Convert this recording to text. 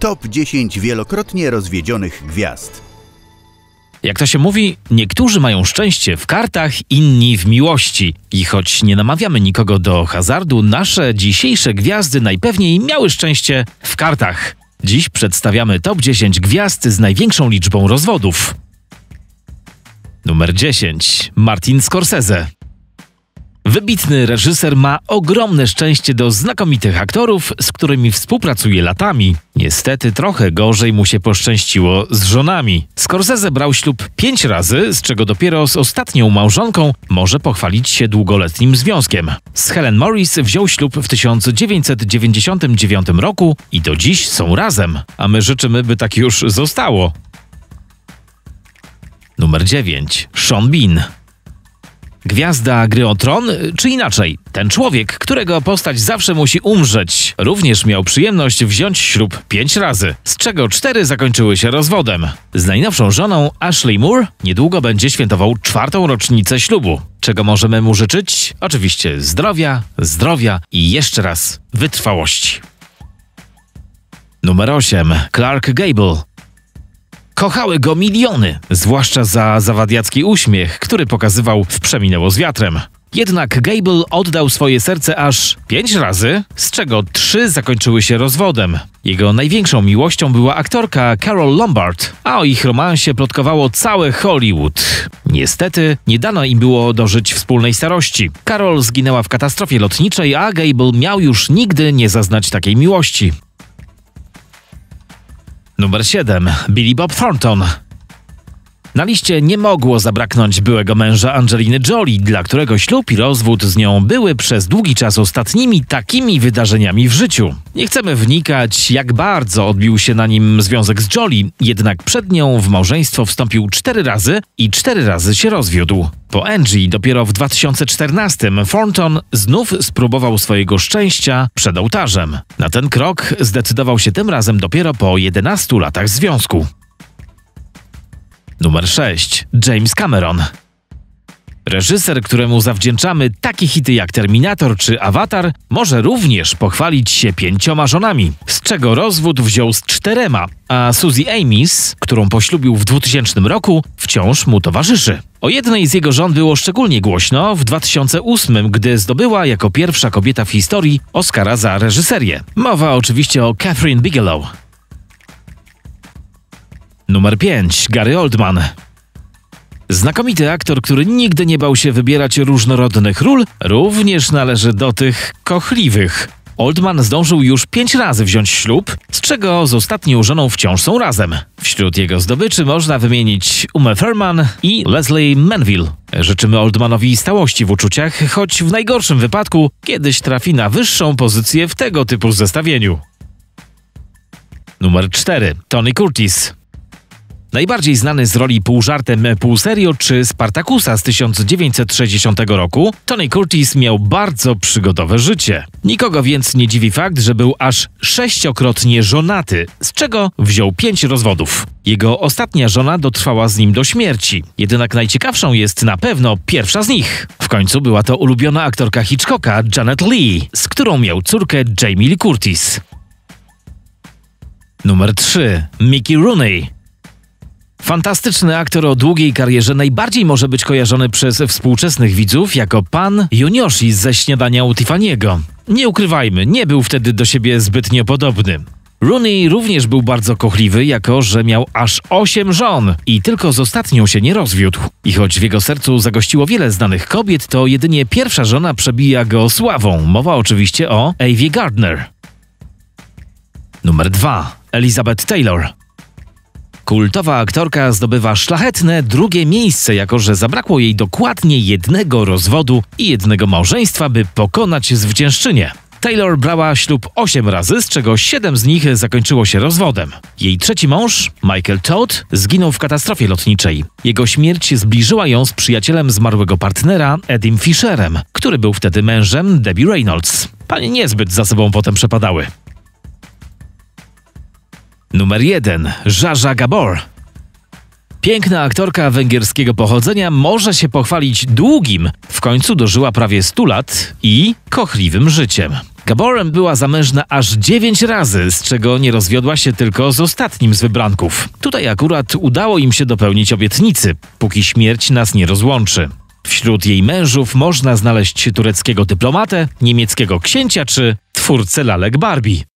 Top 10 wielokrotnie rozwiedzionych gwiazd. Jak to się mówi, niektórzy mają szczęście w kartach, inni w miłości. I choć nie namawiamy nikogo do hazardu, nasze dzisiejsze gwiazdy najpewniej miały szczęście w kartach. Dziś przedstawiamy top 10 gwiazd z największą liczbą rozwodów. Numer 10. Martin Scorsese. Wybitny reżyser ma ogromne szczęście do znakomitych aktorów, z którymi współpracuje latami. Niestety trochę gorzej mu się poszczęściło z żonami. Scorsese brał ślub pięć razy, z czego dopiero z ostatnią małżonką może pochwalić się długoletnim związkiem. Z Helen Morris wziął ślub w 1999 roku i do dziś są razem, a my życzymy, by tak już zostało. Numer 9. Sean Bean gwiazda gry o tron, czy inaczej, ten człowiek, którego postać zawsze musi umrzeć, również miał przyjemność wziąć ślub pięć razy, z czego cztery zakończyły się rozwodem. Z najnowszą żoną Ashley Moore niedługo będzie świętował czwartą rocznicę ślubu. Czego możemy mu życzyć? Oczywiście zdrowia, zdrowia i jeszcze raz wytrwałości. Numer 8. Clark Gable. Kochały go miliony, zwłaszcza za zawadiacki uśmiech, który pokazywał w Przeminęło z wiatrem. Jednak Gable oddał swoje serce aż pięć razy, z czego trzy zakończyły się rozwodem. Jego największą miłością była aktorka Carol Lombard, a o ich romansie plotkowało całe Hollywood. Niestety, nie dano im było dożyć wspólnej starości. Carol zginęła w katastrofie lotniczej, a Gable miał już nigdy nie zaznać takiej miłości. Numer 7. Billy Bob Thornton. Na liście nie mogło zabraknąć byłego męża Angeliny Jolie, dla którego ślub i rozwód z nią były przez długi czas ostatnimi takimi wydarzeniami w życiu. Nie chcemy wnikać, jak bardzo odbił się na nim związek z Jolie, jednak przed nią w małżeństwo wstąpił cztery razy i cztery razy się rozwiódł. Po Angie dopiero w 2014 Thornton znów spróbował swojego szczęścia przed ołtarzem. Na ten krok zdecydował się tym razem dopiero po 11 latach związku. Numer 6. James Cameron. Reżyser, któremu zawdzięczamy takie hity jak Terminator czy Avatar, może również pochwalić się pięcioma żonami, z czego rozwód wziął z czterema, a Suzy Amis, którą poślubił w 2000 roku, wciąż mu towarzyszy. O jednej z jego żon było szczególnie głośno w 2008, gdy zdobyła jako pierwsza kobieta w historii Oscara za reżyserię. Mowa oczywiście o Catherine Bigelow. Numer 5. Gary Oldman. Znakomity aktor, który nigdy nie bał się wybierać różnorodnych ról, również należy do tych kochliwych. Oldman zdążył już pięć razy wziąć ślub, z czego z ostatnią żoną wciąż są razem. Wśród jego zdobyczy można wymienić Uma Thurman i Leslie Manville. Życzymy Oldmanowi stałości w uczuciach, choć w najgorszym wypadku kiedyś trafi na wyższą pozycję w tego typu zestawieniu. Numer 4. Tony Curtis najbardziej znany z roli pół żartem, pół serio czy Spartakusa z 1960 roku, Tony Curtis miał bardzo przygodowe życie. Nikogo więc nie dziwi fakt, że był aż sześciokrotnie żonaty, z czego wziął pięć rozwodów. Jego ostatnia żona dotrwała z nim do śmierci. Jednak najciekawszą jest na pewno pierwsza z nich. W końcu była to ulubiona aktorka Hitchcocka, Janet Lee, z którą miał córkę Jamie Lee Curtis. Numer 3. Mickey Rooney. Fantastyczny aktor o długiej karierze najbardziej może być kojarzony przez współczesnych widzów jako pan Junioshi ze śniadania u Tiffany'ego. Nie ukrywajmy, nie był wtedy do siebie zbytnio podobny. Rooney również był bardzo kochliwy, jako że miał aż osiem żon i tylko z ostatnią się nie rozwiódł. I choć w jego sercu zagościło wiele znanych kobiet, to jedynie pierwsza żona przebija go sławą. Mowa oczywiście o Avie Gardner. Numer 2. Elizabeth Taylor. Kultowa aktorka zdobywa szlachetne drugie miejsce, jako że zabrakło jej dokładnie jednego rozwodu i jednego małżeństwa, by pokonać zwyciężczynię. Taylor brała ślub 8 razy, z czego 7 z nich zakończyło się rozwodem. Jej trzeci mąż, Michael Todd, zginął w katastrofie lotniczej. Jego śmierć zbliżyła ją z przyjacielem zmarłego partnera, Edim Fisherem, który był wtedy mężem Debbie Reynolds. Panie niezbyt za sobą potem przepadały. Numer 1. Żarza Gabor. Piękna aktorka węgierskiego pochodzenia może się pochwalić długim, w końcu dożyła prawie 100 lat i kochliwym życiem. Gaborem była zamężna aż 9 razy, z czego nie rozwiodła się tylko z ostatnim z wybranków. Tutaj akurat udało im się dopełnić obietnicy, póki śmierć nas nie rozłączy. Wśród jej mężów można znaleźć tureckiego dyplomatę, niemieckiego księcia czy twórcę lalek Barbie.